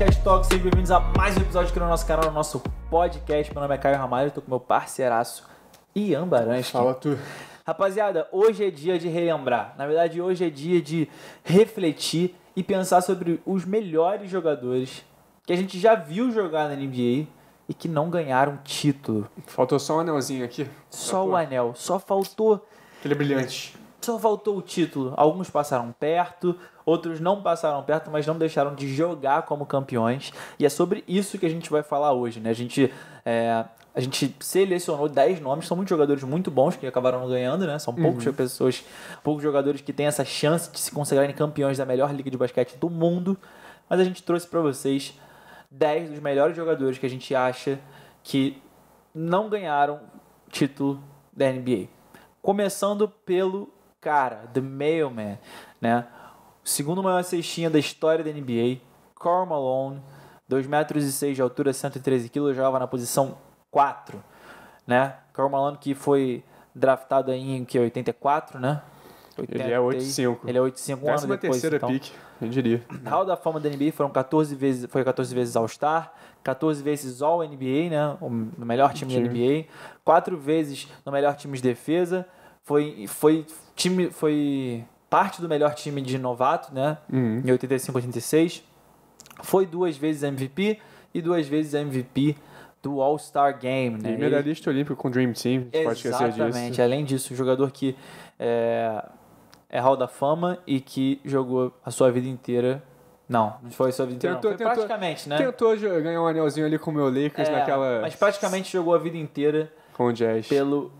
Podcast Talk, sejam bem-vindos a mais um episódio aqui no nosso canal, no nosso podcast. Meu nome é Caio Ramalho, estou com meu parceiraço Ian Baranski. Fala tu. Rapaziada, hoje é dia de relembrar. Na verdade, hoje é dia de refletir e pensar sobre os melhores jogadores que a gente já viu jogar na NBA e que não ganharam título. Faltou só um anelzinho aqui. Só faltou. o anel, só faltou. Aquele é brilhante. Só faltou o título. Alguns passaram perto, outros não passaram perto, mas não deixaram de jogar como campeões. E é sobre isso que a gente vai falar hoje, né? A gente. É, a gente selecionou 10 nomes, são muitos jogadores muito bons que acabaram ganhando, né? São poucas uhum. pessoas, poucos jogadores que têm essa chance de se consagrarem campeões da melhor liga de basquete do mundo. Mas a gente trouxe para vocês 10 dos melhores jogadores que a gente acha que não ganharam título da NBA. Começando pelo cara, The Mailman, né? Segundo maior cestinha da história da NBA, Karl Malone, 2 metros e 6 de altura, 113 quilos, jogava na posição 4, né? Karl Malone que foi draftado em que 84, né? 80, ele é 8,5. Ele é 8,5 um ano depois. terceira então. pique, eu diria. Hall da Fama da NBA foram 14 vezes, foi 14 vezes All-Star, 14 vezes All-NBA, né? O melhor time, time da NBA. 4 vezes no melhor time de defesa. Foi, foi, time, foi parte do melhor time de novato, né? Uhum. Em 85 86. Foi duas vezes MVP e duas vezes MVP do All-Star Game, né? E medalhista Ele... olímpico com o Dream Team, a gente pode esquecer disso. Exatamente. Além disso, um jogador que é... é Hall da Fama e que jogou a sua vida inteira não, não foi sua vida inteira. tentou, praticamente, né? Tentou ganhar um anelzinho ali com o meu Lakers é, naquela. Mas praticamente jogou a vida inteira com o Jazz. pelo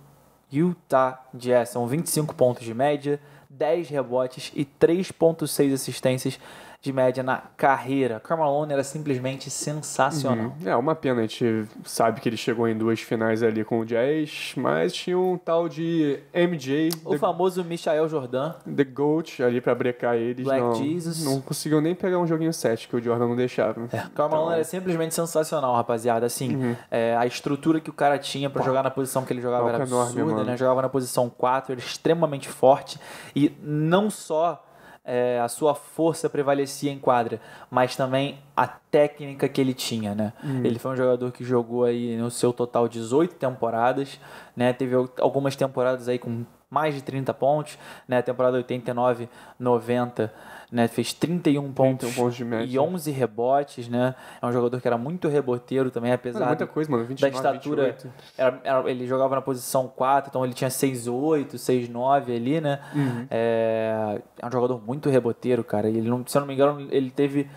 Utah Jazz. São 25 pontos de média, 10 rebotes e 3,6 assistências de média na carreira. Carmelo era simplesmente sensacional. Uhum. É, uma pena, a gente sabe que ele chegou em duas finais ali com o Jazz, mas tinha um tal de MJ. O the, famoso Michael Jordan. The GOAT ali para brecar eles. Black não, Jesus. Não conseguiu nem pegar um joguinho 7 que o Jordan não deixava. É, Carmelo então... era simplesmente sensacional, rapaziada. Assim, uhum. é, a estrutura que o cara tinha para jogar na posição que ele jogava era absurda, enorme, né? né? Jogava na posição 4, era extremamente forte e não só é, a sua força prevalecia em quadra, mas também a técnica que ele tinha, né? Hum. Ele foi um jogador que jogou aí no seu total 18 temporadas, né? Teve algumas temporadas aí com mais de 30 pontos, né? Temporada 89, 90 né? Fez 31 pontos, 31 pontos de média. e 11 rebotes, né? É um jogador que era muito reboteiro também, apesar mano, coisa, mano, 29, da estatura. Era, era, ele jogava na posição 4, então ele tinha 6'8, 6'9 ali, né? Uhum. É, é, um jogador muito reboteiro, cara. Ele se eu não me engano, ele teve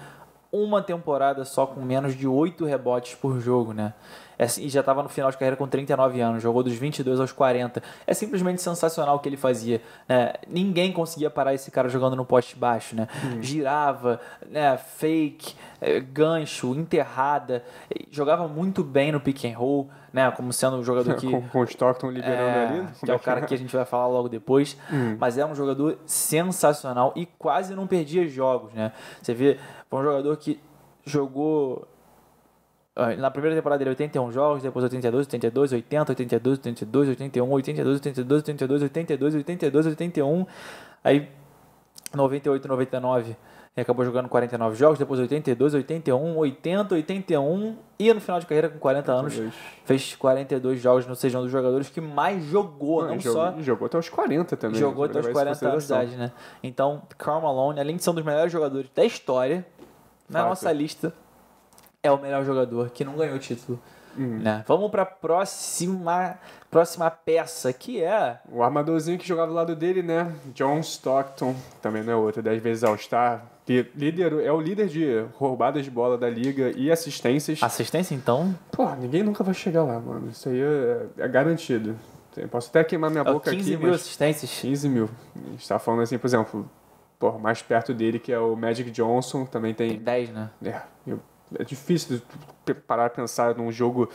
uma temporada só com menos de 8 rebotes por jogo, né? É, assim, e já estava no final de carreira com 39 anos, jogou dos 22 aos 40. É simplesmente sensacional o que ele fazia. Né? Ninguém conseguia parar esse cara jogando no poste baixo. Né? Hum. Girava, né? fake, é, gancho, enterrada. Jogava muito bem no pick and roll, né? como sendo um jogador que. com, com o Stockton liberando é, ali. Né? Que é o cara que a gente vai falar logo depois. Hum. Mas é um jogador sensacional e quase não perdia jogos. Né? Você vê, foi um jogador que jogou na primeira temporada ele 81 jogos, depois 82, 82, 80, 82, 82, 81, 82, 82, 82, 82, 82, 81. Aí 98, 99 ele acabou jogando 49 jogos, depois 82, 81, 80, 81 e no final de carreira com 40 anos fez 42 jogos no Sejão dos Jogadores que mais jogou, não, não jogou, só... Jogou até os 40 também. Jogou até os 40 anos de idade, né? Então, Karl Malone, além de ser um dos melhores jogadores da história, na Fato. nossa lista é o melhor jogador que não ganhou o título. Hum. Né? Vamos para próxima próxima peça, que é o armadorzinho que jogava do lado dele, né? John Stockton, também não é outro, 10 vezes All-Star. Líder, é o líder de roubadas de bola da liga e assistências. Assistência, então? Pô, ninguém nunca vai chegar lá, mano. Isso aí é, é garantido. Posso até queimar minha ah, boca 15 aqui. 15 mil assistências? 15 mil. A gente está falando assim, por exemplo, pô, mais perto dele que é o Magic Johnson, também tem. Tem 10, né? É. Eu é difícil parar pensar num jogo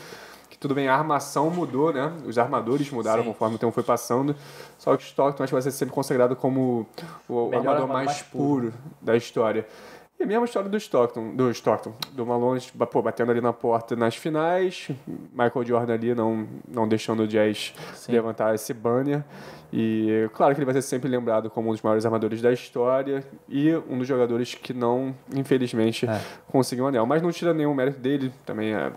que tudo bem, a armação mudou, né? Os armadores mudaram Sim. conforme o tempo foi passando. Só que Stockton acho que vai ser sempre consagrado como o armador mais, mais puro da história. E é a mesma história do Stockton, do Stockton, do Malone, pô, batendo ali na porta nas finais, Michael Jordan ali não, não deixando o Jazz Sim. levantar esse banner. E claro que ele vai ser sempre lembrado como um dos maiores armadores da história e um dos jogadores que não, infelizmente, é. conseguiu o anel. Mas não tira nenhum mérito dele, também é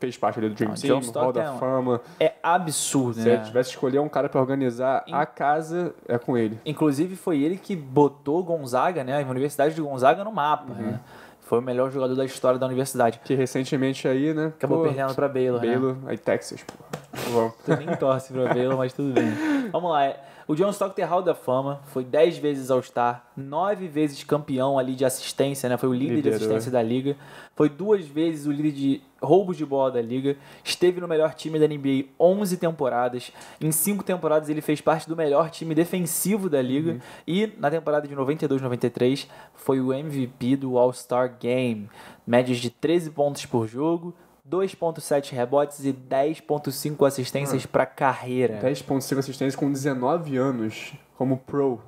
fez parte ali do Dream Team, Hall da é Fama. É absurdo, Se né? Se tivesse escolher um cara para organizar In... a casa, é com ele. Inclusive, foi ele que botou Gonzaga, né? A Universidade de Gonzaga no mapa, uhum. né? Foi o melhor jogador da história da universidade. Que recentemente aí, né? Acabou pô, perdendo pra Baylor, né? Baylor, né? aí Texas, pô. tu tá nem torce pra Baylor, mas tudo bem. Vamos lá. É, o John Stockton Hall da Fama foi 10 vezes All-Star, 9 vezes campeão ali de assistência, né? Foi o líder Liderou. de assistência da liga. Foi duas vezes o líder de roubos de bola da liga, esteve no melhor time da NBA 11 temporadas. Em 5 temporadas ele fez parte do melhor time defensivo da liga uhum. e na temporada de 92-93 foi o MVP do All-Star Game, médias de 13 pontos por jogo. 2.7 rebotes e 10.5 assistências ah. para carreira. 10.5 assistências com 19 anos como pro.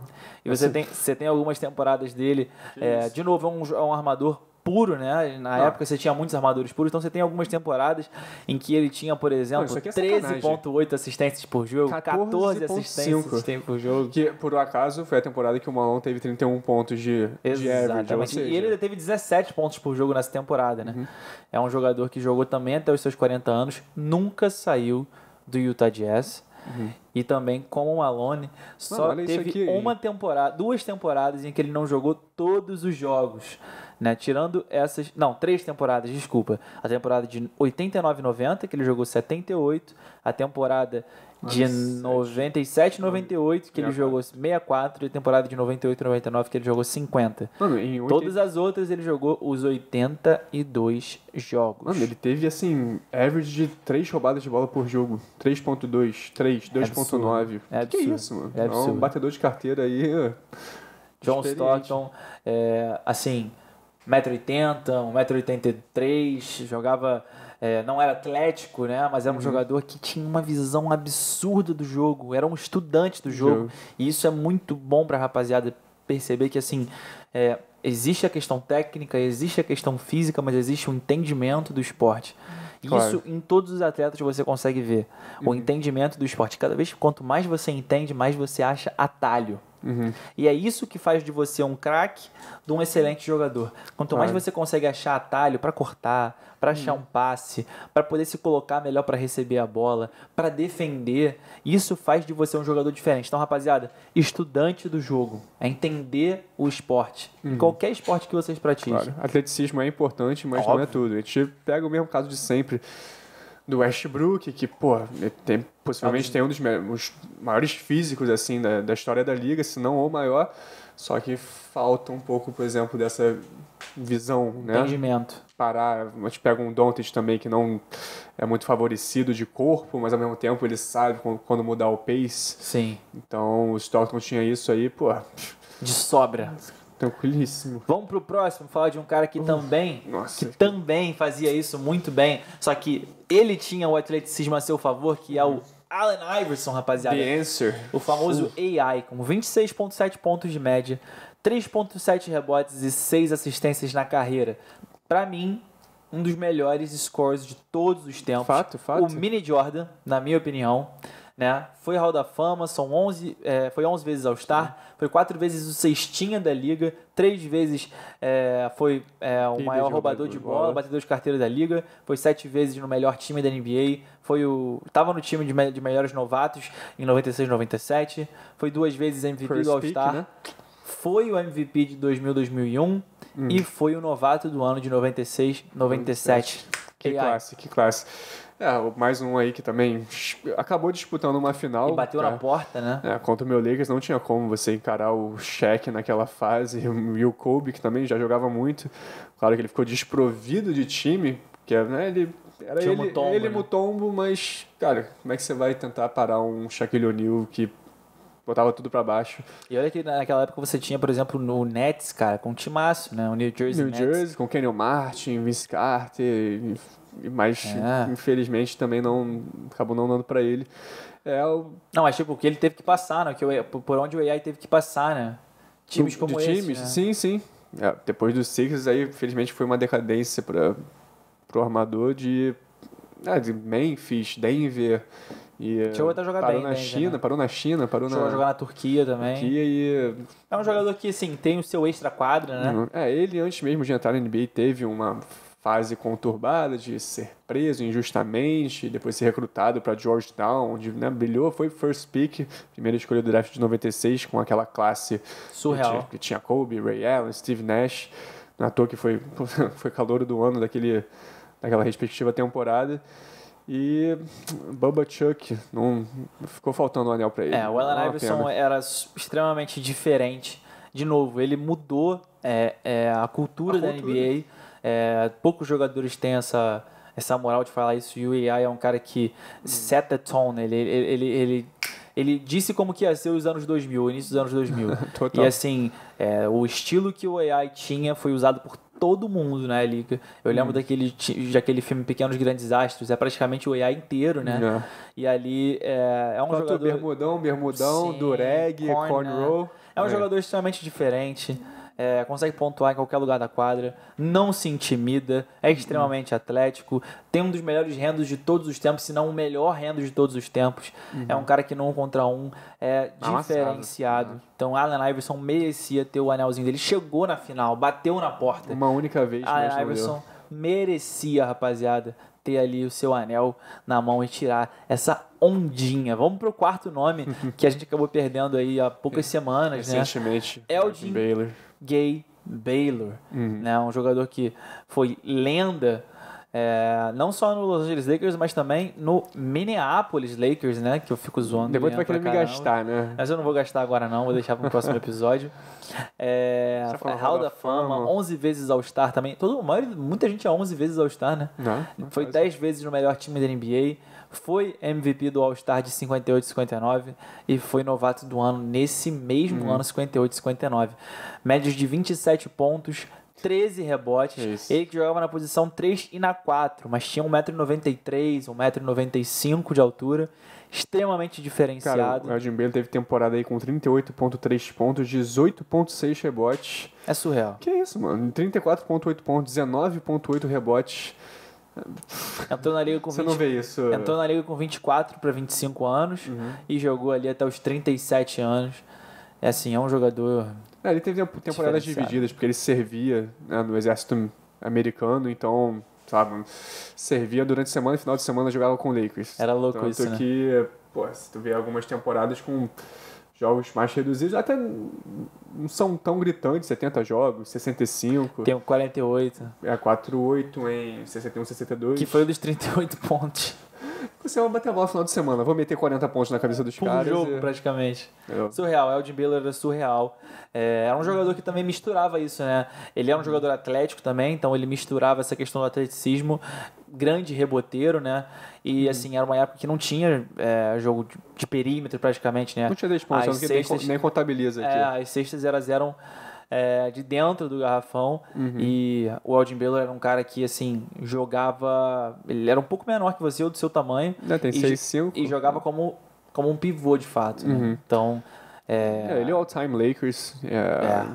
E você, assim. tem, você tem algumas temporadas dele. É, de novo, é um, é um armador puro, né? Na ah. época você tinha muitos armadores puros, então você tem algumas temporadas em que ele tinha, por exemplo, é 13.8 assistências por jogo, 14, 14 assistências por jogo. Que, por acaso, foi a temporada que o Malone teve 31 pontos de, de average. Ou seja... E ele teve 17 pontos por jogo nessa temporada, né? Uhum. É um jogador que jogou também até os seus 40 anos, nunca saiu do Utah Jazz. Uhum. E também, como o Malone, Mano, só teve uma temporada, duas temporadas em que ele não jogou todos os jogos. Né? Tirando essas. Não, três temporadas, desculpa. A temporada de 89 90, que ele jogou 78. A temporada de 97 98, que ele jogou 64. E a temporada de 98 99, que ele jogou 50. Mano, em 80... Todas as outras, ele jogou os 82 jogos. Mano, ele teve, assim, average de 3 roubadas de bola por jogo: 3,2, 3, 2,9. É, é que, que é isso, mano? É, é um batedor de carteira aí. John Stockton, é, assim. 1,80m, 1,83m, jogava. É, não era atlético, né? Mas era um uhum. jogador que tinha uma visão absurda do jogo, era um estudante do jogo. E isso é muito bom pra rapaziada perceber que, assim, é, existe a questão técnica, existe a questão física, mas existe o um entendimento do esporte. Claro. Isso em todos os atletas você consegue ver. Uhum. O entendimento do esporte. Cada vez quanto mais você entende, mais você acha atalho. Uhum. E é isso que faz de você um craque, de um excelente jogador. Quanto mais você consegue achar atalho para cortar, para uhum. achar uhum. um passe, para poder se colocar melhor para receber a bola, para defender, isso faz de você um jogador diferente. Então, rapaziada, estudante do jogo é entender o esporte, uhum. qualquer esporte que vocês pratiquem. Claro. Atleticismo é importante, mas Óbvio. não é tudo. A gente pega o mesmo caso de sempre do Westbrook, que, pô, tem, possivelmente tem um dos os maiores físicos, assim, da, da história da liga, se não o maior. Só que falta um pouco, por exemplo, dessa visão, né? Entendimento. Parar, a gente pega um Dontich também que não é muito favorecido de corpo, mas ao mesmo tempo ele sabe quando mudar o pace. Sim. Então o Stockton tinha isso aí, pô. De sobra. Tranquilíssimo. Vamos pro próximo, falar de um cara que uh, também nossa. que também fazia isso muito bem, só que ele tinha o atleticismo a seu favor, que é o Allen Iverson, rapaziada. The answer. O famoso uh. AI, com 26.7 pontos de média, 3.7 rebotes e 6 assistências na carreira. Para mim, um dos melhores scores de todos os tempos. Fato, fato. O Mini Jordan, na minha opinião né? Foi Hall da Fama, são 11, é, foi 11 vezes All-Star, foi 4 vezes o cestinha da liga, 3 vezes é, foi é, o maior roubador de bola, bola, batedor de carteira da liga, foi 7 vezes no melhor time da NBA, foi o tava no time de, me, de melhores novatos em 96 97, foi duas vezes MVP First do All-Star. Né? Foi o MVP de 2000-2001 hum. e foi o novato do ano de 96-97. Que AI. classe, que classe. É, mais um aí que também acabou disputando uma final. E bateu a na né? porta, né? É, contra o meu Lakers não tinha como você encarar o cheque naquela fase. E o Kobe, que também já jogava muito. Claro que ele ficou desprovido de time, porque né, ele era tinha ele, Mutombo, ele né? Mutombo, mas, cara, como é que você vai tentar parar um Shaquille O'Neal que botava tudo para baixo. E olha que naquela época você tinha, por exemplo, no Nets, cara, com o Timaço, né? O New Jersey New Nets. Jersey, com Kenyon Martin, Vince Carter, mas é. infelizmente também não acabou não dando para ele. É o... Não, mas tipo, o que ele teve que passar, né? Que por onde o AI teve que passar, né? Times como de esse, times, né? sim, sim. É, depois dos Sixers, aí, infelizmente, foi uma decadência para o armador de, ah, de Memphis, Denver e Chegou até jogar parou bem, na né, China, né? Parou na China, parou na... jogar na Turquia também. Turquia e... É um jogador que, sim tem o seu extra-quadra, né? Uhum. É, ele antes mesmo de entrar na NBA teve uma fase conturbada de ser preso injustamente, depois ser recrutado para Georgetown, onde né, brilhou, foi first pick, primeira escolha do draft de 96, com aquela classe... Surreal. Que tinha, que tinha Kobe, Ray Allen, Steve Nash, na toa que foi, foi calor do ano daquele, daquela respectiva temporada... E Bubba Chuck, não, ficou faltando um anel para ele. É, o Allen é Iverson era extremamente diferente. De novo, ele mudou é, é, a, cultura a da NBA. É, poucos jogadores têm essa, essa moral de falar isso. E o AI é um cara que hum. set the tone, ele, ele, ele, ele ele disse como que ia ser os anos 2000, início dos anos 2000. e assim, é, o estilo que o AI tinha foi usado por todo mundo, né, Lica? Eu lembro hum. daquele, daquele filme Pequenos Grandes Astros, é praticamente o AI inteiro, né? É. E ali é, é um Quanto jogador... Bermudão, bermudão, Sim, dureg, corn, cornrow. É um jogador extremamente diferente é, consegue pontuar em qualquer lugar da quadra, não se intimida, é uhum. extremamente uhum. atlético, tem um dos melhores rendos de todos os tempos, se não o melhor rendo de todos os tempos. Uhum. É um uhum. cara que não um contra um é tá diferenciado. Uhum. Então Allen Iverson merecia ter o anelzinho dele. Chegou na final, bateu na porta. Uma única vez. Allen Iverson merecia, rapaziada, ter ali o seu anel na mão e tirar essa ondinha. Vamos pro quarto nome que a gente acabou perdendo aí há poucas semanas, né? Recentemente, né? Elgin Baylor. Gay Baylor, uhum. né? um jogador que foi lenda é, não só no Los Angeles Lakers, mas também no Minneapolis Lakers, né? Que eu fico zoando. Depois tu vai querer me gastar, né? Mas eu não vou gastar agora, não. Vou deixar para o próximo episódio. É, Hall da Fama, fama. 11 vezes All-Star também. Todo, maior, muita gente é 11 vezes All-Star, né? Não, né? não Foi 10 vezes no melhor time da NBA foi MVP do All-Star de 58 59 e foi novato do ano nesse mesmo uhum. ano 58 59. Médios de 27 pontos, 13 rebotes. É isso. Ele que jogava na posição 3 e na 4, mas tinha 1,93m, 1,95m de altura. Extremamente diferenciado. Cara, o Gardin Bale teve temporada aí com 38,3 pontos, 18,6 rebotes. É surreal. Que isso, mano? 34,8 pontos, 19,8 rebotes. Entrou na liga com Você não vê isso. Entrou na liga com 24 para 25 anos uhum. e jogou ali até os 37 anos. É assim, é um jogador. É, ele teve temporadas divididas, porque ele servia né, no exército americano, então, sabe, servia durante a semana e final de semana jogava com o Lakers. Era louco Tanto isso. Tanto né? aqui pô, se tu vê algumas temporadas com jogos mais reduzidos, até não são tão gritantes, 70 jogos, 65. Tem é, um 48. É, 4-8 em 61, 62. Que foi um dos 38 pontos. Você vai bater a bola no final de semana. Vou meter 40 pontos na cabeça dos Por caras. jogo, e... praticamente. Eu. Surreal. Elgin Baylor era é surreal. É, era um jogador que também misturava isso, né? Ele era um jogador atlético também, então ele misturava essa questão do atleticismo. Grande reboteiro, né? E hum. assim, era uma época que não tinha é, jogo de, de perímetro praticamente, né? Não tinha 10 pontos, nem contabiliza aqui. É, as sextas elas eram é, de dentro do garrafão. Uhum. E o Aldin Baylor era um cara que, assim, jogava. Ele era um pouco menor que você, ou do seu tamanho. É, tem E, e jogava como, como um pivô, de fato. Né? Uhum. Então. É... é... ele é all-time Lakers. É... é.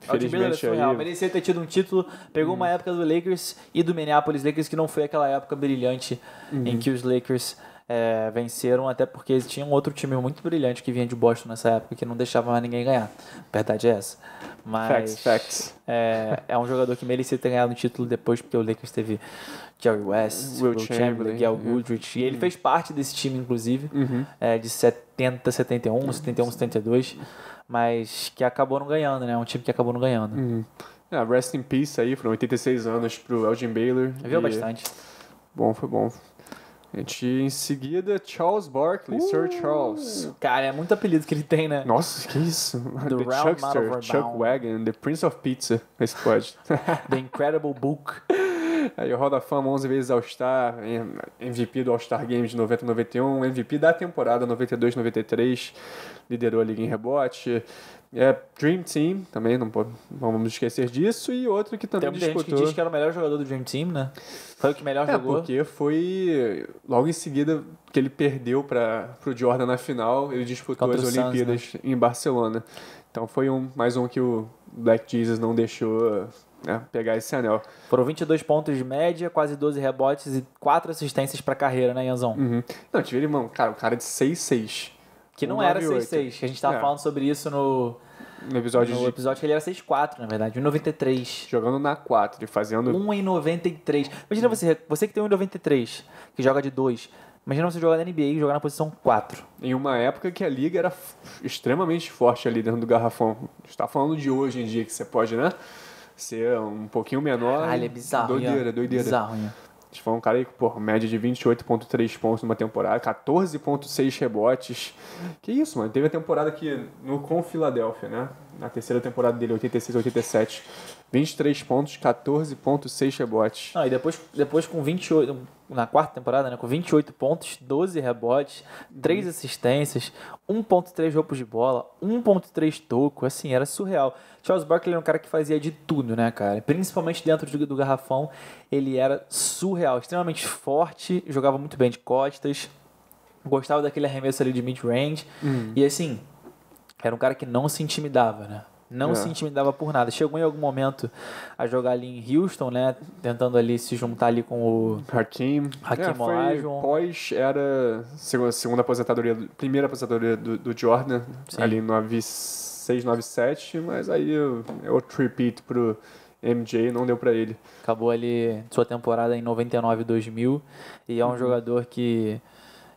Felizmente é surreal. Merecia ter tido um título. Pegou uma uhum. época do Lakers e do Minneapolis Lakers que não foi aquela época brilhante uhum. em que os Lakers é, venceram, até porque tinha um outro time muito brilhante que vinha de Boston nessa época que não deixava mais ninguém ganhar. verdade é essa. Mas facts, facts. É, é um jogador que merecia ter ganhado o um título depois, porque o Lakers teve Jerry West, Will, Will Chamberlain, uhum. Goodrich. E ele fez parte desse time, inclusive, uhum. é, de 70, 71, uhum. 71, 72. Mas que acabou não ganhando, né? É um time que acabou não ganhando. Uhum. É, rest in peace aí, foram 86 anos pro Elgin Baylor. Viu e... bastante. Bom, foi bom. A gente, em seguida, Charles Barkley, uh, Sir Charles. Cara, é muito apelido que ele tem, né? Nossa, que isso. The, the Chuckster, Chuck Wagon, The Prince of Pizza. Esse pode. the Incredible Book. Aí o Hall da Fama 11 vezes All-Star, MVP do All-Star Games de 90 91, MVP da temporada 92 93 liderou a liga em rebote. É, Dream Team também, não, pode, não vamos esquecer disso. E outro que também Tem muita disputou... gente que diz que era o melhor jogador do Dream Team, né? Foi o que melhor é, jogou. porque foi logo em seguida que ele perdeu para o Jordan na final. Ele disputou Contra as Olimpíadas né? em Barcelona. Então foi um, mais um que o Black Jesus não deixou né, pegar esse anel. Foram 22 pontos de média, quase 12 rebotes e 4 assistências para carreira, né, Ianzão? Uhum. Não, tive ele, mano, cara, um cara de 6-6. Que não 198. era 6.6, que a gente tava é. falando sobre isso no. No episódio no de... episódio que ele era 6.4, na verdade, 1.93. Jogando na 4 e fazendo. 1.93. Imagina hum. você, você que tem 1.93, que joga de 2. Imagina você jogar na NBA e jogar na posição 4. Em uma época que a liga era extremamente forte ali dentro do garrafão. A gente tá falando de hoje em dia que você pode, né? Ser um pouquinho menor. Ah, ele é bizarro. Doideira, doideira. Bizarro, hein? Eles foram um cara aí, por média de 28,3 pontos numa temporada, 14,6 rebotes. Que isso, mano. Teve a temporada que no com Filadélfia, né? Na terceira temporada dele, 86, 87, 23 pontos, 14.6 rebotes. Ah, e depois, depois com 28, na quarta temporada, né, com 28 pontos, 12 rebotes, 3 uhum. assistências, 1.3 roubos de bola, 1.3 toco, assim, era surreal. Charles Barkley era um cara que fazia de tudo, né, cara? Principalmente dentro do, do garrafão, ele era surreal, extremamente forte, jogava muito bem de costas, gostava daquele arremesso ali de mid-range, uhum. e assim, era um cara que não se intimidava, né? Não é. se intimidava por nada. Chegou em algum momento a jogar ali em Houston, né? Tentando ali se juntar ali com o Hakim. Hakim é, Pós era segunda aposentadoria, primeira aposentadoria do, do Jordan, Sim. ali 96, 97, mas aí eu, eu para pro MJ, não deu para ele. Acabou ali sua temporada em 99 2000 e é um uhum. jogador que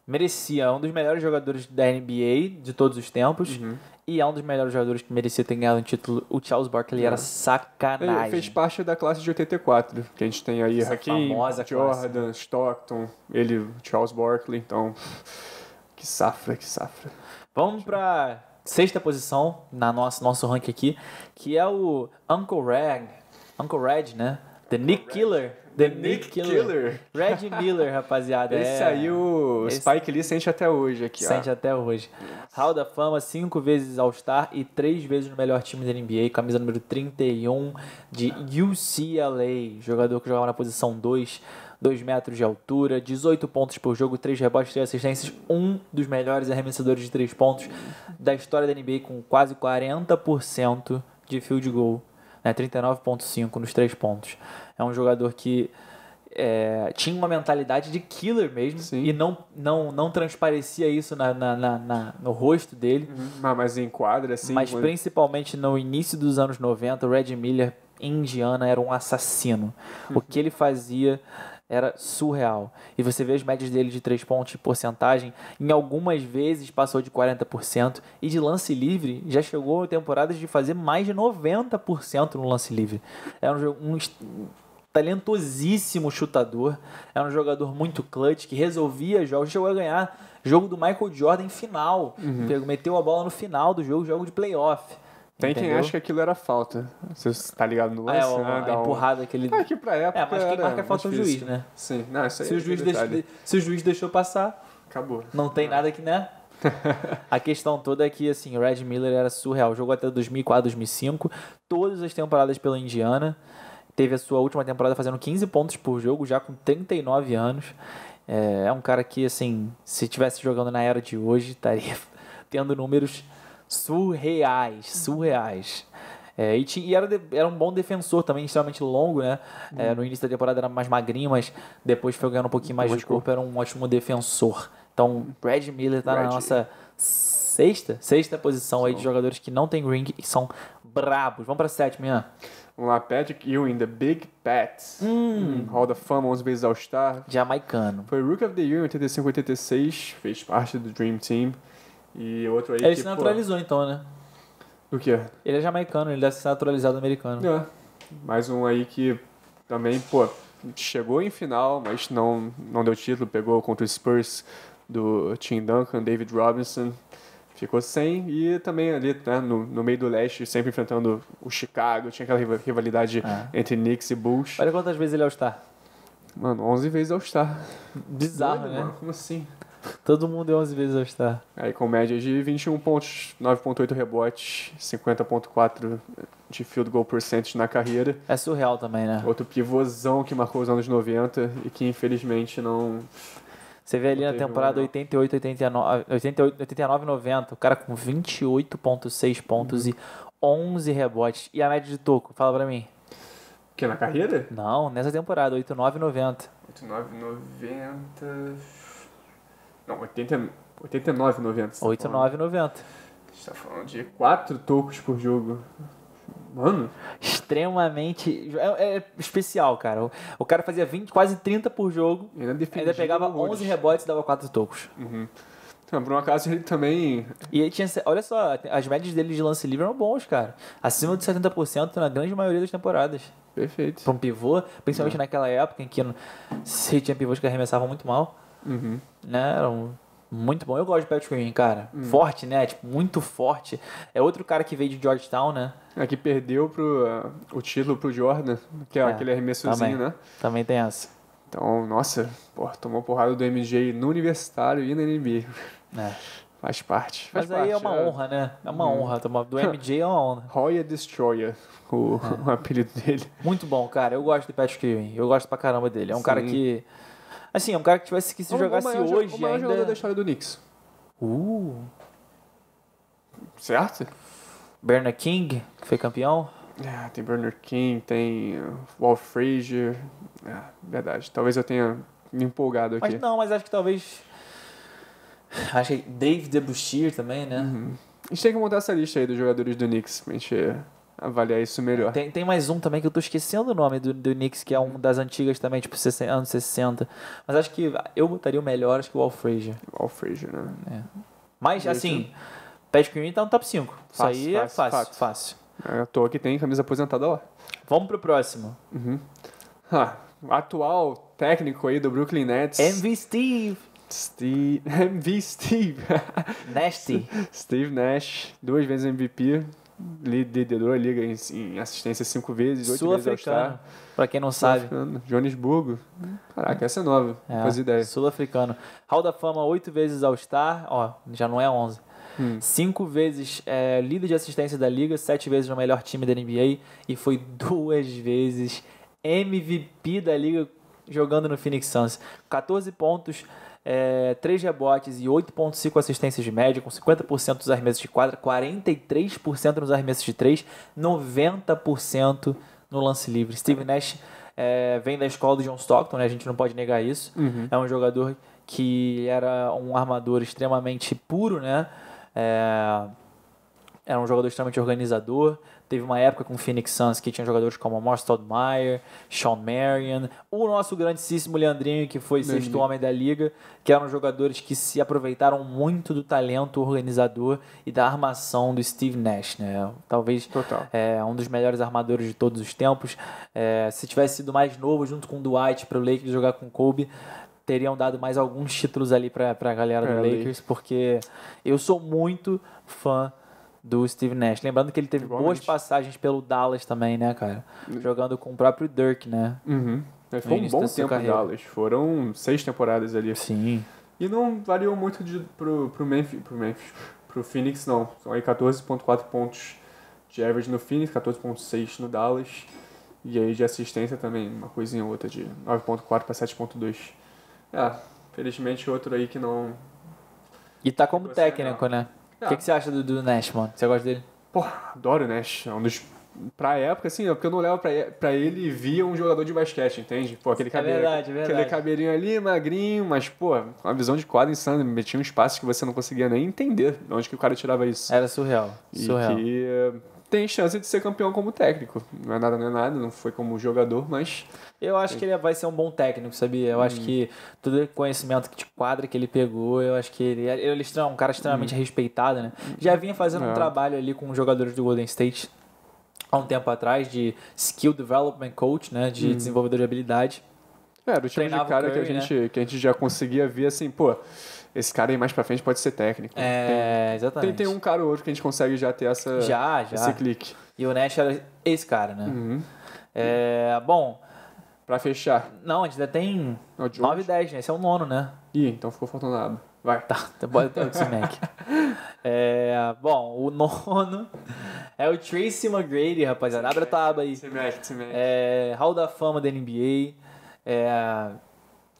merecia, é um dos melhores jogadores da NBA de todos os tempos. Uhum e é um dos melhores jogadores que merecia ter ganhado um título. O Charles Barkley é. era sacanagem. Ele fez parte da classe de 84, que a gente tem aí a Hakim, Jordan, classe. Stockton, ele, Charles Barkley, então que safra, que safra. Vamos para sexta posição na nossa nosso ranking aqui, que é o Uncle Reg, Uncle Red, né? The Nick Killer The Nick, Killer. Killer. Red Miller, rapaziada. Esse é... aí o Esse... Spike Lee sente até hoje aqui. Sente ó. até hoje. Hall da Fama, cinco vezes All-Star e três vezes no melhor time da NBA. Camisa número 31 de UCLA. Jogador que jogava na posição 2. 2 metros de altura, 18 pontos por jogo, 3 rebotes, 3 assistências, um dos melhores arremessadores de 3 pontos da história da NBA, com quase 40% de field goal né? 39,5 nos três pontos. É um jogador que é, tinha uma mentalidade de killer mesmo Sim. e não, não, não transparecia isso na, na, na, na no rosto dele. Uhum. Mas, mas em quadra, assim. Mas principalmente no início dos anos 90, o Red Miller em Indiana era um assassino. Uhum. O que ele fazia era surreal. E você vê as médias dele de 3 pontos de porcentagem, em algumas vezes passou de 40%, e de lance livre já chegou a temporadas de fazer mais de 90% no lance livre. É um, um talentosíssimo chutador, é um jogador muito clutch, que resolvia jogos, chegou a ganhar jogo do Michael Jordan final, uhum. meteu a bola no final do jogo, jogo de playoff. Tem quem acha que aquilo era falta. Você tá ligado no ah, é lance, é, o, né? A um... empurrada que ele... É, que pra época É, mas quem marca é falta é o juiz, né? Sim. Não, isso aí se, é o juiz deixou, se o juiz deixou passar... Acabou. Não tem não. nada que, né? a questão toda é que, assim, o Red Miller era surreal. Jogou até 2004, 2005. Todas as temporadas pela Indiana. Teve a sua última temporada fazendo 15 pontos por jogo, já com 39 anos. É, é, um cara que, assim, se estivesse jogando na era de hoje, estaria tendo números surreais, uhum. surreais. É, e, tinha, e era, de, era um bom defensor também, extremamente longo, né? É, uhum. no início da temporada era mais magrinho, mas depois foi ganhando um pouquinho mais de corpo, era um ótimo defensor. Então, Brad Miller tá Brad. na nossa sexta, sexta posição aí de jogadores que não tem ring e são brabos. Vamos pra sétima, Ian. Vamos lá, Patrick Ewing, The Big Pets. Hum. Hall hum, da Fama, 11 vezes All-Star. Jamaicano. Foi Rook of the Year em 85-86, fez parte do Dream Team. E outro aí ele que, se naturalizou pô, então, né? O quê? Ele é jamaicano, ele deve ser naturalizado americano. É. Mais um aí que também, pô, chegou em final, mas não, não deu título, pegou contra o Spurs do Tim Duncan, David Robinson, ficou sem e também ali né, no, no meio do leste, sempre enfrentando o Chicago, tinha aquela rivalidade é. entre Knicks e Bulls. Olha quantas vezes ele é All-Star. Mano, 11 vezes All-Star. Bizarro, Doido, né? Mano, como assim? Todo mundo é 11 vezes All-Star. Aí com média de 21 pontos, 9.8 rebotes, 50.4 de field goal percentage na carreira. É surreal também, né? Outro pivôzão que marcou os anos 90 e que infelizmente não... Você vê ali na temporada 88, 89, 88, 90, o cara com 28.6 pontos uhum. e 11 rebotes. E a média de toco, fala pra mim. Que na carreira? Não, nessa temporada, 89 90. 89 90... Não, 80, 89, 90. está 89, falando. 90. A gente tá falando de 4 tocos por jogo. Mano. Extremamente. É, é especial, cara. O, o, cara fazia 20, quase 30 por jogo. E ainda, ainda pegava 11 rebotes e dava 4 tocos. Uhum. Então, por um acaso ele também. E ele tinha. Olha só, as médias dele de lance livre eram bons, cara. Acima de 70% na grande maioria das temporadas. Perfeito. Pra um pivô, principalmente uhum. naquela época em que se tinha pivôs que arremessavam muito mal. Uhum. Né? Era um, muito bom. Eu gosto de Patrick Ewing, cara. Uhum. Forte, né? Tipo, muito forte. É outro cara que veio de Georgetown, né? É que perdeu pro, uh, o título pro Jordan, que é, é aquele arremessozinho, também. né? Também tem essa. Então, nossa, porra, tomou porrada do MJ no universitário e na NBA. É. Faz parte. Faz Mas parte, aí é uma é. honra, né? É uma hum. honra. Tomar do MJ é uma honra. Roya Destroyer, o, é. o apelido dele. Muito bom, cara. Eu gosto do Patrick Ewing. Eu gosto pra caramba dele. É um Sim. cara que Assim, é um cara que tivesse que se jogasse o maior, hoje. O maior ainda... jogador da história do Knicks. Uh. Certo? Bernard King, que foi campeão. É, tem Bernard King, tem uh, Walt Frazier. É, verdade. Talvez eu tenha me empolgado aqui. Mas não, mas acho que talvez. Acho que Dave DeBuschir também, né? Uhum. A gente tem que montar essa lista aí dos jogadores do Knicks pra gente avaliar isso melhor. Tem, tem mais um também que eu tô esquecendo o nome do, do Knicks, que é um das antigas também, tipo anos 60. Mas acho que eu botaria o melhor, acho que o Al Frazier. O Al Frazier, né? É. Mas, Deixa. assim, Patrick Ewing tá no top 5. Fácil, isso aí é fácil, é fácil, fácil. fácil. É, à toa que tem camisa aposentada lá. Vamos pro próximo. Uhum. Ah, atual técnico aí do Brooklyn Nets. MV Steve. Steve. MV Steve. Nasty. Steve Nash, duas vezes MVP liderou a liga em, em assistência cinco vezes, oito vezes ao estar. Pra quem não sabe. Joanesburgo. Caraca, essa é nova. É, faz ideia. Sul-africano. Hall da Fama, oito vezes ao estar. Ó, já não é onze. Hum. Cinco vezes é, líder de assistência da liga, sete vezes no melhor time da NBA e foi duas vezes MVP da liga jogando no Phoenix Suns. 14 pontos, é, 3 rebotes e 8,5 assistências de média, com 50% dos arremessos de quadra, 43% nos arremessos de 3, 90% no lance livre. Steve Nash é, vem da escola do John Stockton, né? a gente não pode negar isso. Uhum. É um jogador que era um armador extremamente puro, né? É, era um jogador extremamente organizador, Teve uma época com o Phoenix Suns que tinha jogadores como Amor Meyer, Sean Marion, o nosso grandíssimo Leandrinho, que foi sexto homem da liga, que eram jogadores que se aproveitaram muito do talento organizador e da armação do Steve Nash, né? Talvez é, um dos melhores armadores de todos os tempos. É, se tivesse sido mais novo, junto com o Dwight, para o Lakers jogar com o Kobe, teriam dado mais alguns títulos ali para a galera do é, Lakers, porque eu sou muito fã do Steve Nash. Lembrando que ele teve Igualmente. boas passagens pelo Dallas também, né, cara? Jogando com o próprio Dirk, né? Uhum. Ele é, foi um bom tempo em Dallas. Foram seis temporadas ali. Sim. E não variou muito de, pro, pro, Memphis, pro Memphis. Pro Phoenix, não. São aí 14.4 pontos de average no Phoenix, 14.6 no Dallas. E aí de assistência também, uma coisinha ou outra, de 9.4 para 7.2. É, felizmente outro aí que não... E tá como técnico, né? O que, que você acha do, do Nash, mano? Você gosta dele? Pô, adoro o Nash. É um dos pra época, assim, é porque eu não levo pra ele e via um jogador de basquete, entende? Pô, aquele cabelinho. É verdade, é verdade. Aquele cabelinho ali, magrinho, mas, pô, uma visão de quadro insana. Metia um espaço que você não conseguia nem entender de onde que o cara tirava isso. Era surreal. E surreal. que tem chance de ser campeão como técnico. Não é nada, não é nada, não foi como jogador, mas. Eu acho que ele vai ser um bom técnico, sabia? Eu acho hum. que todo o conhecimento de quadra que ele pegou, eu acho que ele. É, ele é um cara extremamente hum. respeitado, né? Já vinha fazendo é. um trabalho ali com jogadores do Golden State há um tempo atrás de skill development coach, né? De hum. desenvolvedor de habilidade. Era o tipo Treinava de cara Curry, que, a né? gente, né? que a gente já conseguia ver assim, pô esse cara aí mais pra frente pode ser técnico. É, tem, exatamente. Tem, tem um cara ou outro que a gente consegue já ter essa, já, já. esse clique. E o Nash era esse cara, né? Uhum. É, bom. Pra fechar. Não, a gente ainda tem 9 e 10, né? Esse é o nono, né? Ih, então ficou faltando nada. Vai. Tá, então bora ter outro snack. É, bom, o nono é o Tracy McGrady, rapaziada. Abre a tua aba aí. Esse Mac, É, Hall da Fama da NBA. É,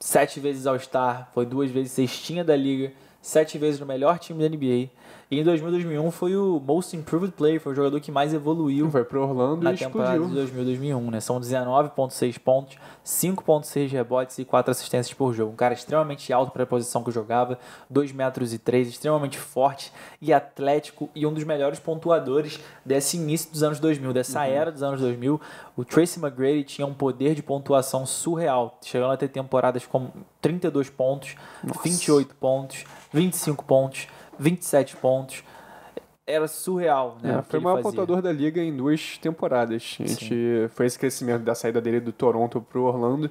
sete vezes All-Star, foi duas vezes cestinha da liga sete vezes no melhor time da NBA. E em 2000, 2001 foi o Most Improved Player, foi o jogador que mais evoluiu. Foi pro Orlando na temporada explodiu. de 2000, 2001, né? São 19.6 pontos, 5.6 rebotes e 4 assistências por jogo. Um cara extremamente alto para a posição que jogava, 2 metros e três, extremamente forte e atlético e um dos melhores pontuadores desse início dos anos 2000, dessa uhum. era dos anos 2000. O Tracy McGrady tinha um poder de pontuação surreal, chegando a ter temporadas com 32 pontos, Nossa. 28 pontos, 25 pontos, 27 pontos. Era surreal, né? É, foi o maior fazia. pontuador da liga em duas temporadas. A gente, foi esse crescimento da saída dele do Toronto para o Orlando.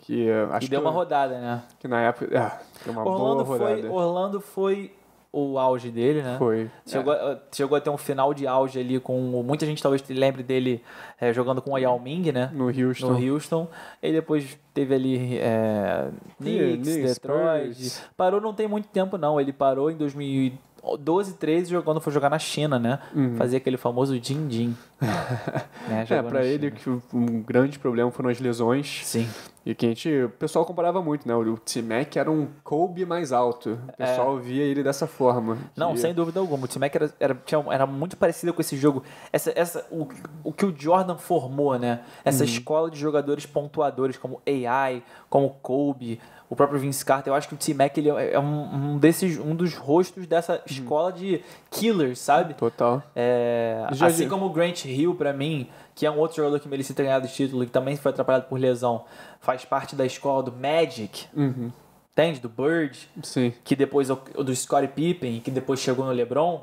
Que, acho e deu que, uma rodada, né? Que na época. É, deu uma Orlando boa rodada. Foi, Orlando foi o auge dele, né? Foi. Chegou, é. Eh, chegou a ter um final de auge ali com. Muita gente talvez lembre dele é, jogando com o Yao Ming, né? No Houston. No Houston. E depois teve ali é, Knicks, Knicks Detroit. Parou não tem muito tempo, não. Ele parou em 2000 12, 13 jogando, foi jogar na China, né? Uhum. Fazia aquele famoso din-din. né? É, pra ele que um grande problema foram as lesões. Sim. E que a gente, o pessoal comparava muito, né? O T-Mac era um Kobe mais alto. O é. pessoal é... via ele dessa forma. Não, sem dúvida alguma. O T-Mac era, era, era muito parecido com esse jogo. Essa, essa, o, o que o Jordan formou, né? Essa uhum. escola de jogadores pontuadores como AI, como Kobe, o próprio Vince Carter, eu acho que o T-Mac ele é, é um, um, desses, um dos rostos dessa hum. escola hum. de killers, sabe? Total. É, já, assim já... como o Grant Hill, para mim, que é um outro jogador que merecia ter ganhado o título, que também foi atrapalhado por lesão, faz parte da escola do Magic. Uhum. Entende? Do Bird. Sim. Que depois é do Scottie Pippen, que depois chegou no LeBron.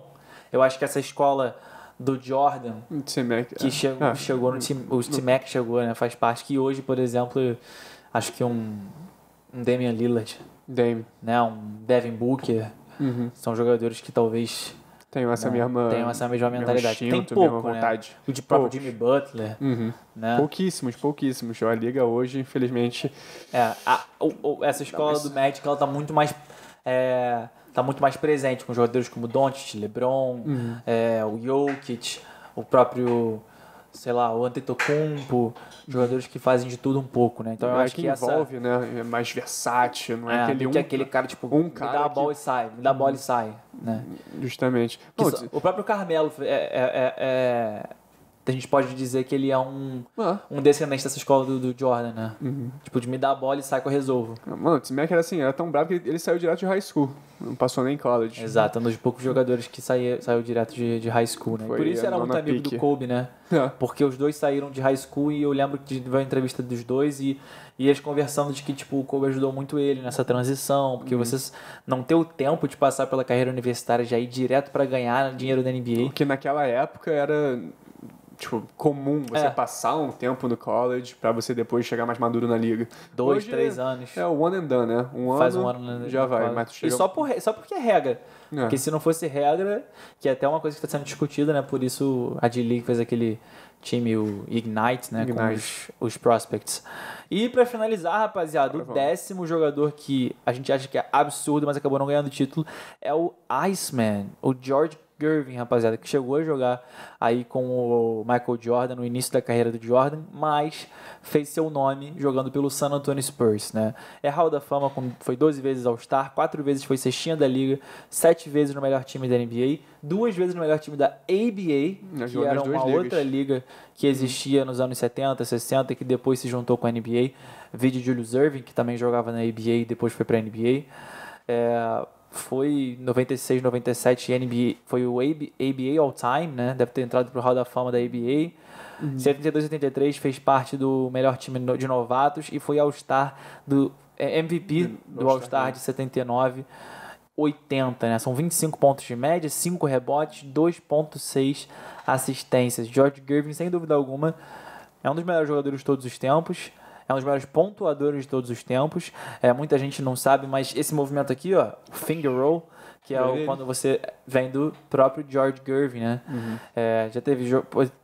Eu acho que essa escola do Jordan, que é. chegou, ah. chegou no time, o T-Mac chegou, né? Faz parte que hoje, por exemplo, acho que um um Damian Lillard, Dame. né? Um Devin Booker. Uhum. São jogadores que talvez tenham essa mesma tenham essa mesma mentalidade. Instinto, Tem pouco, mesma né? vontade. Né? O de próprio Jimmy Butler, uhum. né? Pouquíssimos, pouquíssimos. A liga hoje, infelizmente, é, a, o, o, essa escola não, mas... do Magic ela tá muito mais é, tá muito mais presente com jogadores como Doncic, LeBron, uhum. é, o Jokic, o próprio sei lá, o Antetokounmpo, jogadores que fazem de tudo um pouco, né? Então eu, eu acho que, que envolve, essa... né? É mais versátil, não é, é aquele um, aquele cara tipo um cara me dá a bola que... e sai, me dá a bola e sai, né? Justamente. Bom, só... o próprio Carmelo é, é, é, é a gente pode dizer que ele é um, ah. um descendente dessa escola do, do Jordan, né? Uhum. Tipo, de me dar a bola e sai que eu resolvo. Ah, mano, o Mac era assim, era tão bravo que ele, ele saiu direto de high school. Não passou nem college. Exato, um dos poucos jogadores que saía, saiu direto de, de high school, né? Foi Por isso era muito amigo pique. do Kobe, né? É. Porque os dois saíram de high school e eu lembro de uma entrevista dos dois e, e eles conversando de que, tipo, o Kobe ajudou muito ele nessa transição, porque uhum. vocês não ter o tempo de passar pela carreira universitária já ir direto para ganhar dinheiro da NBA. Porque naquela época era tipo, comum você é. passar um tempo no college para você depois chegar mais maduro na liga. Dois, Hoje, é três anos. É o one and done, né? Um Faz ano, um ano já vai. Mas chega... E só, por, só porque é regra. É. Porque se não fosse regra, que é até uma coisa que está sendo discutida, né? Por isso a D-League fez aquele time, o Ignite, né? Ignite. Com os, os, prospects. E para finalizar, rapaziada, Agora o vamos. décimo jogador que a gente acha que é absurdo, mas acabou não ganhando o título, é o Iceman, o George Gervin, rapaziada, que chegou a jogar aí com o Michael Jordan no início da carreira do Jordan, mas fez seu nome jogando pelo San Antonio Spurs, né? É Hall da Fama, foi 12 vezes All-Star, 4 vezes foi cestinha da liga, 7 vezes no melhor time da NBA, duas vezes no melhor time da ABA, que era uma outra liga que uhum. existia nos anos 70, 60, que depois se juntou com a NBA. Vídeo Julius Irving, que também jogava na ABA e depois foi para a NBA. É, foi 96, 97 NBA, foi o ABA All Time, né? Deve ter entrado pro Hall da Fama da ABA. Uhum. 72 73 fez parte do melhor time de novatos e foi All-Star do é, MVP uhum. do All-Star All de 79. 80, né? São 25 pontos de média, 5 rebotes, 2.6 assistências. George Gervin, sem dúvida alguma, é um dos melhores jogadores de todos os tempos é um dos maiores pontuadores de todos os tempos. É, muita gente não sabe, mas esse movimento aqui, ó, finger roll, que é o, quando você vem do próprio George Gervin, né? Uhum. É, já teve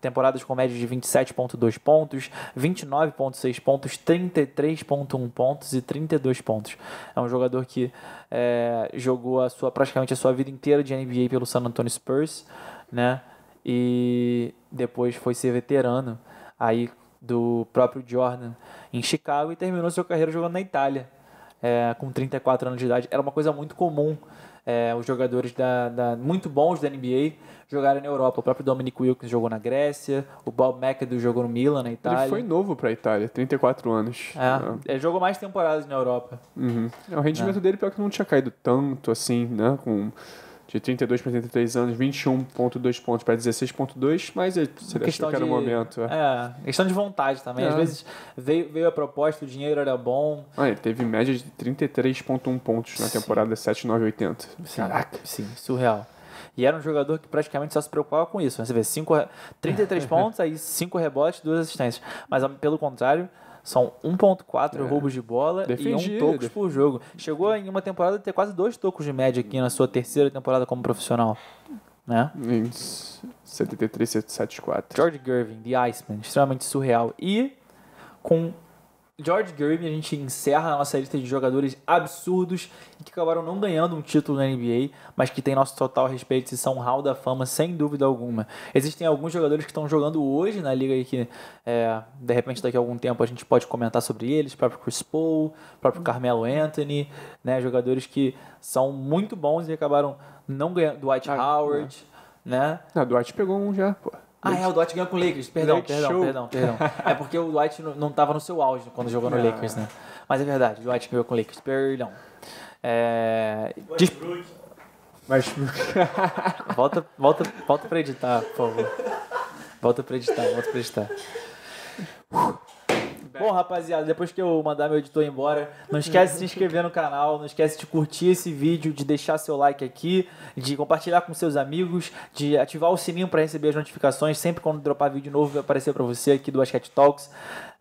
temporadas com média de 27.2 pontos, 29.6 pontos, 33.1 pontos e 32 pontos. É um jogador que é, jogou a sua, praticamente a sua vida inteira de NBA pelo San Antonio Spurs, né? E depois foi ser veterano. Aí do próprio Jordan em Chicago e terminou sua carreira jogando na Itália, é, com 34 anos de idade. Era uma coisa muito comum é, os jogadores da, da, muito bons da NBA jogarem na Europa. O próprio Dominic Wilkins jogou na Grécia, o Bob McAdoo jogou no Milan, na Itália. Ele foi novo para a Itália, 34 anos. É, é. Ele jogou mais temporadas na Europa. Uhum. É, o rendimento é. dele, pior que não tinha caído tanto assim, né? Com de 32 para 33 anos, 21,2 pontos para 16,2, mas é, você deve ficar o momento. É. é. questão de vontade também. É. Às vezes veio, veio a proposta, o dinheiro era bom. Ah, ele teve média de 33,1 pontos na sim. temporada 7980. Caraca. Sim, surreal. E era um jogador que praticamente só se preocupava com isso. Né? Você vê cinco, 33 pontos, aí 5 rebotes, duas assistências. Mas ah, pelo contrário, são 1.4 é. roubos de bola defendi, e 1 um tocos defendi. por jogo. Chegou em uma temporada a ter quase dois tocos de média aqui na sua terceira temporada como profissional. Né? 73, 74. George Gervin, The Iceman, extremamente surreal. E com George Gervin a gente encerra a nossa lista de jogadores absurdos que acabaram não ganhando um título na NBA, mas que tem nosso total respeito e são Hall da Fama, sem dúvida alguma. Existem alguns jogadores que estão jogando hoje na liga e que, é, de repente, daqui a algum tempo a gente pode comentar sobre eles, o próprio Chris Paul, o próprio Carmelo Anthony, né, jogadores que são muito bons e acabaram não ganhando, Dwight ah, Howard, é. né? não. né? Ah, Dwight pegou um já, pô. Ah, é, o Dwight ganhou com o Lakers. Perdão, perdão, show. perdão, perdão. É porque o Dwight não estava no seu auge quando jogou no ah. Lakers, né? Mas é verdade, o Dwight ganhou com o Lakers. Perdão. É, Westbrook. Westbrook. volta, volta, volta pra editar, por favor. Volta pra editar, volta pra editar. Bom, rapaziada, depois que eu mandar meu editor embora, não esquece de se inscrever no canal, não esquece de curtir esse vídeo, de deixar seu like aqui, de compartilhar com seus amigos, de ativar o sininho para receber as notificações, sempre quando dropar vídeo novo vai aparecer para você aqui do Basket Talks.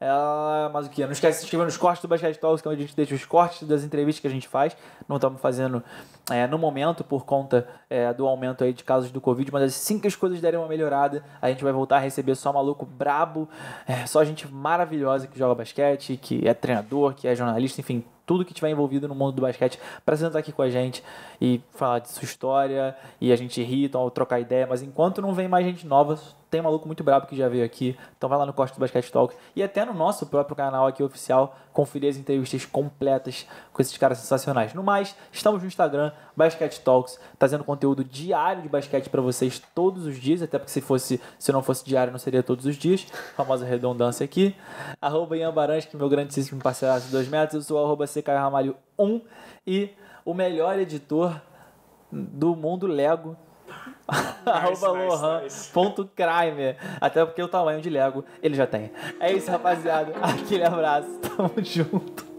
É, mas o que? Não esquece de se inscrever nos cortes do Basquete Talks, que é onde a gente deixa os cortes das entrevistas que a gente faz. Não estamos fazendo é, no momento por conta é, do aumento aí de casos do Covid, mas assim que as coisas derem uma melhorada, a gente vai voltar a receber só maluco brabo, é, só gente maravilhosa que joga basquete, que é treinador, que é jornalista, enfim, tudo que tiver envolvido no mundo do basquete para sentar aqui com a gente e falar de sua história e a gente rir, então, trocar ideia. Mas enquanto não vem mais gente nova, tem um maluco muito brabo que já veio aqui. Então vai lá no Corte do Basquete Talk e até no nosso próprio canal aqui oficial conferir as entrevistas completas com esses caras sensacionais. No mais, estamos no Instagram, Basquete Talks, trazendo conteúdo diário de basquete para vocês todos os dias, até porque se fosse, se não fosse diário, não seria todos os dias. Famosa redundância aqui. Arroba Ian é meu grandíssimo parceiro de dois metros. Eu sou arroba CK Ramalho 1 e o melhor editor do mundo Lego. nice, Lohan. Nice, nice. Crime. Até porque o tamanho de Lego ele já tem. É isso, rapaziada. Aquele abraço. Tamo junto.